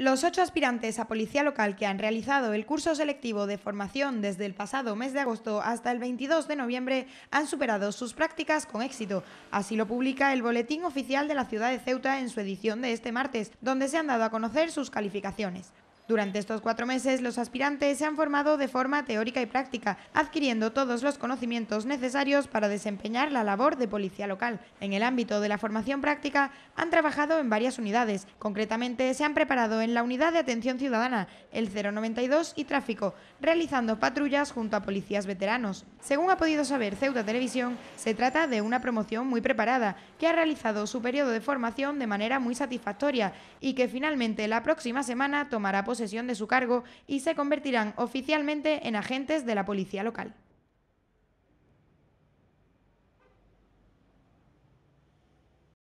Los ocho aspirantes a policía local que han realizado el curso selectivo de formación desde el pasado mes de agosto hasta el 22 de noviembre han superado sus prácticas con éxito. Así lo publica el Boletín Oficial de la Ciudad de Ceuta en su edición de este martes, donde se han dado a conocer sus calificaciones. Durante estos cuatro meses, los aspirantes se han formado de forma teórica y práctica, adquiriendo todos los conocimientos necesarios para desempeñar la labor de policía local. En el ámbito de la formación práctica, han trabajado en varias unidades. Concretamente, se han preparado en la Unidad de Atención Ciudadana, el 092 y Tráfico, realizando patrullas junto a policías veteranos. Según ha podido saber Ceuta Televisión, se trata de una promoción muy preparada, que ha realizado su periodo de formación de manera muy satisfactoria y que finalmente la próxima semana tomará posesión de su cargo y se convertirán oficialmente en agentes de la policía local.